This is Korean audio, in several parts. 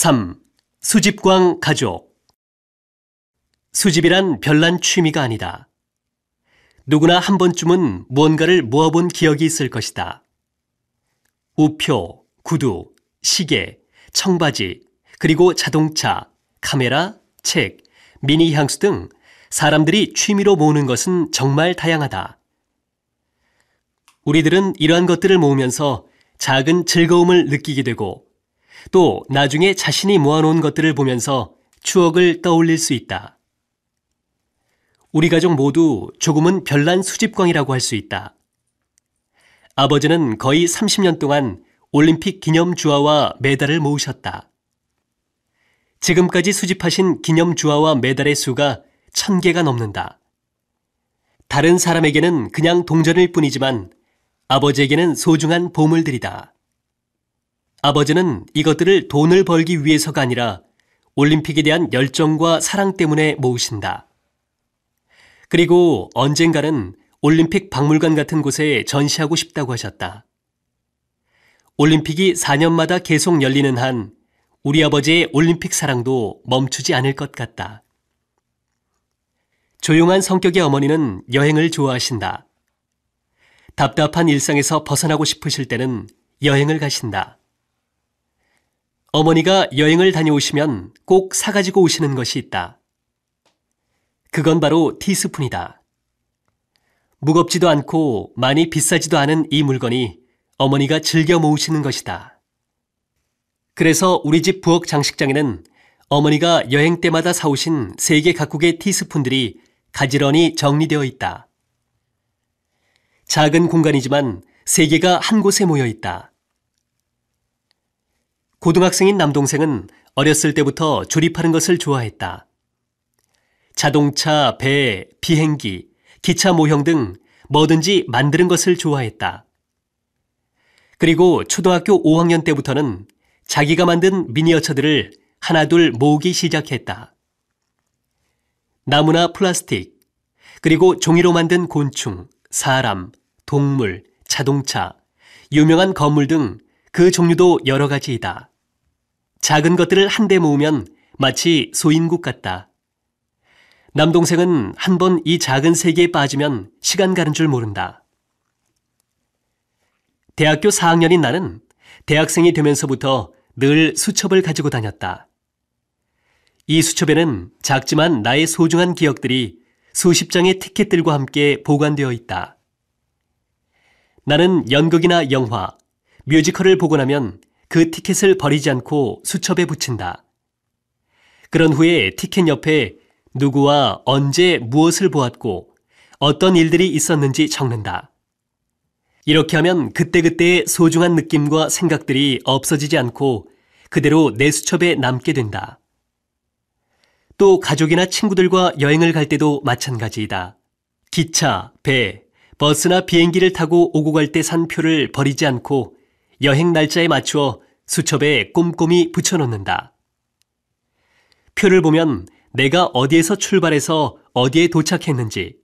3. 수집광 가족 수집이란 별난 취미가 아니다. 누구나 한 번쯤은 무언가를 모아본 기억이 있을 것이다. 우표, 구두, 시계, 청바지, 그리고 자동차, 카메라, 책, 미니 향수 등 사람들이 취미로 모으는 것은 정말 다양하다. 우리들은 이러한 것들을 모으면서 작은 즐거움을 느끼게 되고 또 나중에 자신이 모아놓은 것들을 보면서 추억을 떠올릴 수 있다. 우리 가족 모두 조금은 별난 수집광이라고 할 수 있다. 아버지는 거의 30년 동안 올림픽 기념 주화와 메달을 모으셨다. 지금까지 수집하신 기념 주화와 메달의 수가 천 개가 넘는다. 다른 사람에게는 그냥 동전일 뿐이지만 아버지에게는 소중한 보물들이다. 아버지는 이것들을 돈을 벌기 위해서가 아니라 올림픽에 대한 열정과 사랑 때문에 모으신다. 그리고 언젠가는 올림픽 박물관 같은 곳에 전시하고 싶다고 하셨다. 올림픽이 4년마다 계속 열리는 한 우리 아버지의 올림픽 사랑도 멈추지 않을 것 같다. 조용한 성격의 어머니는 여행을 좋아하신다. 답답한 일상에서 벗어나고 싶으실 때는 여행을 가신다. 어머니가 여행을 다녀오시면 꼭 사가지고 오시는 것이 있다. 그건 바로 티스푼이다. 무겁지도 않고 많이 비싸지도 않은 이 물건이 어머니가 즐겨 모으시는 것이다. 그래서 우리 집 부엌 장식장에는 어머니가 여행 때마다 사오신 세계 각국의 티스푼들이 가지런히 정리되어 있다. 작은 공간이지만 세계가 한 곳에 모여 있다. 고등학생인 남동생은 어렸을 때부터 조립하는 것을 좋아했다. 자동차, 배, 비행기, 기차 모형 등 뭐든지 만드는 것을 좋아했다. 그리고 초등학교 5학년 때부터는 자기가 만든 미니어처들을 하나둘 모으기 시작했다. 나무나 플라스틱, 그리고 종이로 만든 곤충, 사람, 동물, 자동차, 유명한 건물 등그 종류도 여러 가지이다. 작은 것들을 한데 모으면 마치 소인국 같다. 남동생은 한 번 이 작은 세계에 빠지면 시간 가는 줄 모른다. 대학교 4학년인 나는 대학생이 되면서부터 늘 수첩을 가지고 다녔다. 이 수첩에는 작지만 나의 소중한 기억들이 수십 장의 티켓들과 함께 보관되어 있다. 나는 연극이나 영화, 뮤지컬을 보고 나면 그 티켓을 버리지 않고 수첩에 붙인다. 그런 후에 티켓 옆에 누구와 언제 무엇을 보았고 어떤 일들이 있었는지 적는다. 이렇게 하면 그때그때의 소중한 느낌과 생각들이 없어지지 않고 그대로 내 수첩에 남게 된다. 또 가족이나 친구들과 여행을 갈 때도 마찬가지이다. 기차, 배, 버스나 비행기를 타고 오고 갈 때 산 표를 버리지 않고 여행 날짜에 맞추어 수첩에 꼼꼼히 붙여놓는다. 표를 보면 내가 어디에서 출발해서 어디에 도착했는지,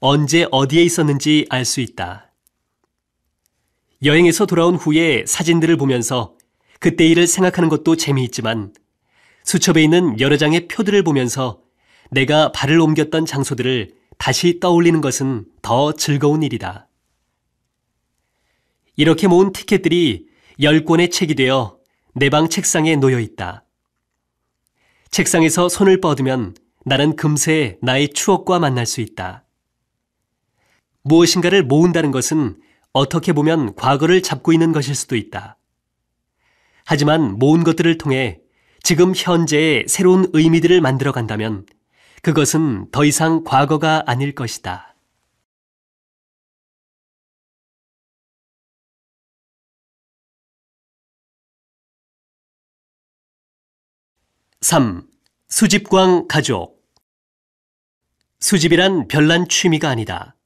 언제 어디에 있었는지 알 수 있다. 여행에서 돌아온 후에 사진들을 보면서 그때 일을 생각하는 것도 재미있지만 수첩에 있는 여러 장의 표들을 보면서 내가 발을 옮겼던 장소들을 다시 떠올리는 것은 더 즐거운 일이다. 이렇게 모은 티켓들이 열권의 책이 되어 내 방 책상에 놓여 있다. 책상에서 손을 뻗으면 나는 금세 나의 추억과 만날 수 있다. 무엇인가를 모은다는 것은 어떻게 보면 과거를 잡고 있는 것일 수도 있다. 하지만 모은 것들을 통해 지금 현재의 새로운 의미들을 만들어 간다면 그것은 더 이상 과거가 아닐 것이다. 3. 수집광 가족 수집이란 별난 취미가 아니다.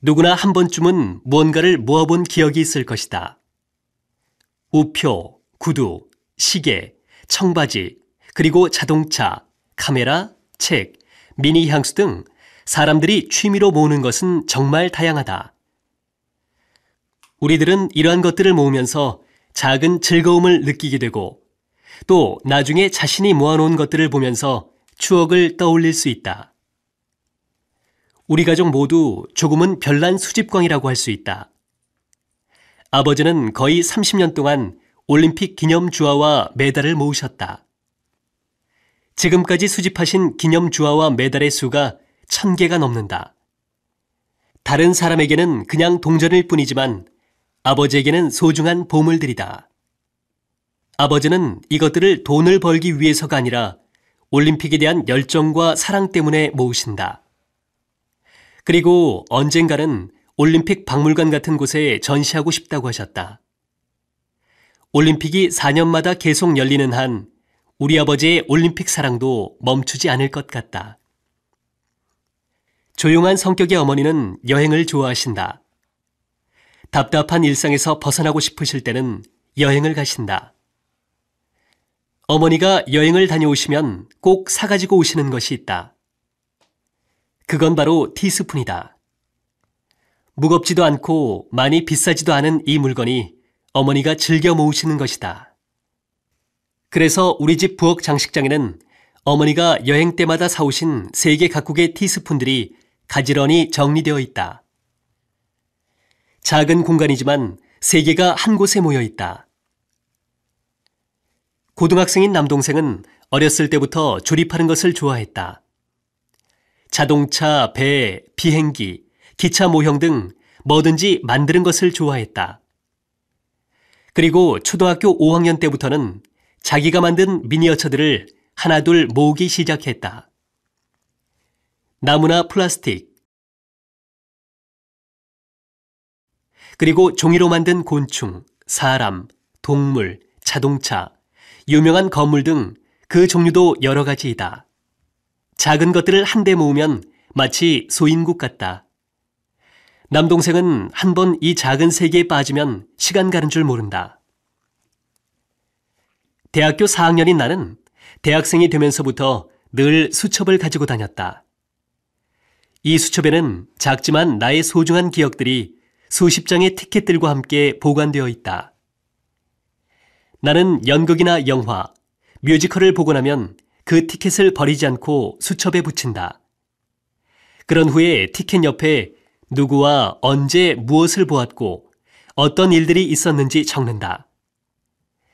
누구나 한 번쯤은 무언가를 모아본 기억이 있을 것이다. 우표, 구두, 시계, 청바지, 그리고 자동차, 카메라, 책, 미니 향수 등 사람들이 취미로 모으는 것은 정말 다양하다. 우리들은 이러한 것들을 모으면서 작은 즐거움을 느끼게 되고 또 나중에 자신이 모아놓은 것들을 보면서 추억을 떠올릴 수 있다. 우리 가족 모두 조금은 별난 수집광이라고 할 수 있다. 아버지는 거의 30년 동안 올림픽 기념 주화와 메달을 모으셨다. 지금까지 수집하신 기념 주화와 메달의 수가 천 개가 넘는다. 다른 사람에게는 그냥 동전일 뿐이지만 아버지에게는 소중한 보물들이다. 아버지는 이것들을 돈을 벌기 위해서가 아니라 올림픽에 대한 열정과 사랑 때문에 모으신다. 그리고 언젠가는 올림픽 박물관 같은 곳에 전시하고 싶다고 하셨다. 올림픽이 4년마다 계속 열리는 한 우리 아버지의 올림픽 사랑도 멈추지 않을 것 같다. 조용한 성격의 어머니는 여행을 좋아하신다. 답답한 일상에서 벗어나고 싶으실 때는 여행을 가신다. 어머니가 여행을 다녀오시면 꼭 사가지고 오시는 것이 있다. 그건 바로 티스푼이다. 무겁지도 않고 많이 비싸지도 않은 이 물건이 어머니가 즐겨 모으시는 것이다. 그래서 우리 집 부엌 장식장에는 어머니가 여행 때마다 사오신 세계 각국의 티스푼들이 가지런히 정리되어 있다. 작은 공간이지만 세계가 한 곳에 모여 있다. 고등학생인 남동생은 어렸을 때부터 조립하는 것을 좋아했다. 자동차, 배, 비행기, 기차 모형 등 뭐든지 만드는 것을 좋아했다. 그리고 초등학교 5학년 때부터는 자기가 만든 미니어처들을 하나둘 모으기 시작했다. 나무나 플라스틱, 그리고 종이로 만든 곤충, 사람, 동물, 자동차, 유명한 건물 등 그 종류도 여러 가지이다. 작은 것들을 한데 모으면 마치 소인국 같다. 남동생은 한 번 이 작은 세계에 빠지면 시간 가는 줄 모른다. 대학교 4학년인 나는 대학생이 되면서부터 늘 수첩을 가지고 다녔다. 이 수첩에는 작지만 나의 소중한 기억들이 수십 장의 티켓들과 함께 보관되어 있다. 나는 연극이나 영화, 뮤지컬을 보고 나면 그 티켓을 버리지 않고 수첩에 붙인다. 그런 후에 티켓 옆에 누구와 언제 무엇을 보았고 어떤 일들이 있었는지 적는다.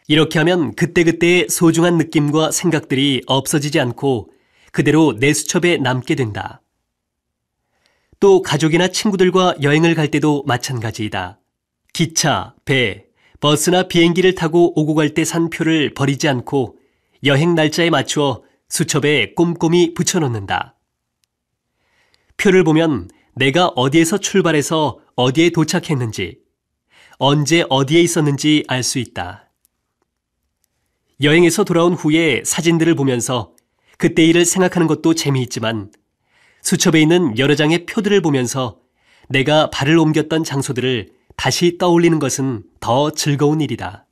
이렇게 하면 그때그때의 소중한 느낌과 생각들이 없어지지 않고 그대로 내 수첩에 남게 된다. 또 가족이나 친구들과 여행을 갈 때도 마찬가지이다. 기차, 배, 버스나 비행기를 타고 오고 갈 때 산 표를 버리지 않고 여행 날짜에 맞추어 수첩에 꼼꼼히 붙여놓는다. 표를 보면 내가 어디에서 출발해서 어디에 도착했는지, 언제 어디에 있었는지 알 수 있다. 여행에서 돌아온 후에 사진들을 보면서 그때 일을 생각하는 것도 재미있지만 수첩에 있는 여러 장의 표들을 보면서 내가 발을 옮겼던 장소들을 다시 떠올리는 것은 더 즐거운 일이다.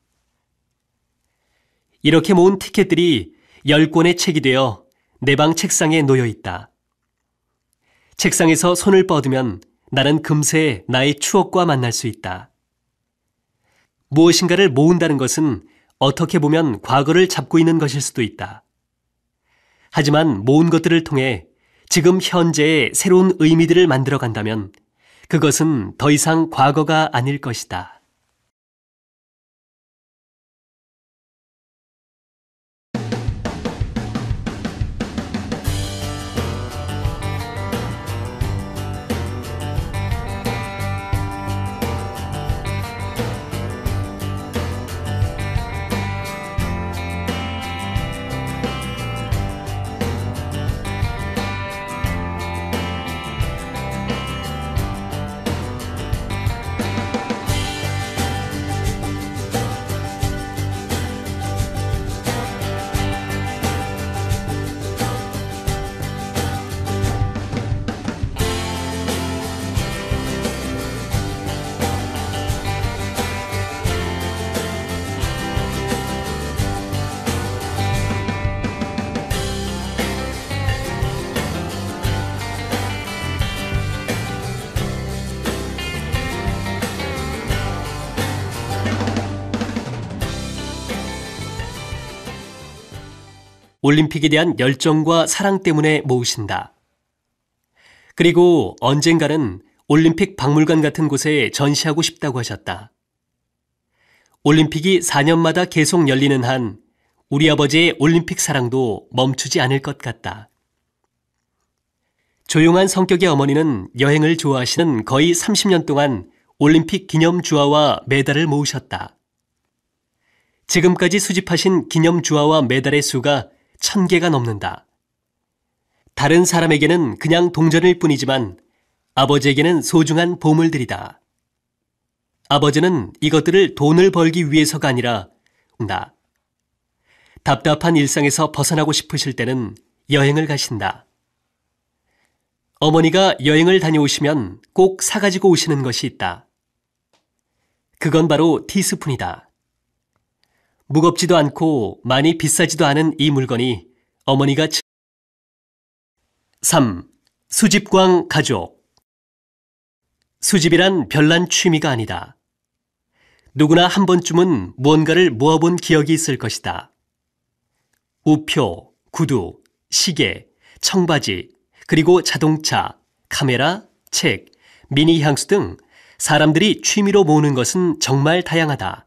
이렇게 모은 티켓들이 10권의 책이 되어 내 방 책상에 놓여 있다. 책상에서 손을 뻗으면 나는 금세 나의 추억과 만날 수 있다. 무엇인가를 모은다는 것은 어떻게 보면 과거를 잡고 있는 것일 수도 있다. 하지만 모은 것들을 통해 지금 현재의 새로운 의미들을 만들어 간다면 그것은 더 이상 과거가 아닐 것이다. 올림픽에 대한 열정과 사랑 때문에 모으신다. 그리고 언젠가는 올림픽 박물관 같은 곳에 전시하고 싶다고 하셨다. 올림픽이 4년마다 계속 열리는 한 우리 아버지의 올림픽 사랑도 멈추지 않을 것 같다. 조용한 성격의 어머니는 여행을 좋아하시는 거의 30년 동안 올림픽 기념 주화와 메달을 모으셨다. 지금까지 수집하신 기념 주화와 메달의 수가 천 개가 넘는다. 다른 사람에게는 그냥 동전일 뿐이지만 아버지에게는 소중한 보물들이다. 아버지는 이것들을 돈을 벌기 위해서가 아니라 나 답답한 일상에서 벗어나고 싶으실 때는 여행을 가신다. 어머니가 여행을 다녀오시면 꼭 사가지고 오시는 것이 있다. 그건 바로 티스푼이다. 무겁지도 않고 많이 비싸지도 않은 이 물건이 어머니가 3. 수집광 가족 수집이란 별난 취미가 아니다. 누구나 한 번쯤은 무언가를 모아본 기억이 있을 것이다. 우표, 구두, 시계, 청바지, 그리고 자동차, 카메라, 책, 미니 향수 등 사람들이 취미로 모으는 것은 정말 다양하다.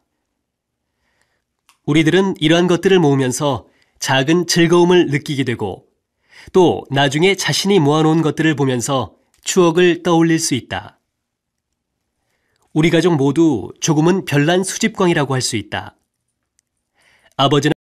우리들은 이러한 것들을 모으면서 작은 즐거움을 느끼게 되고 또 나중에 자신이 모아놓은 것들을 보면서 추억을 떠올릴 수 있다. 우리 가족 모두 조금은 별난 수집광이라고 할 수 있다. 아버지는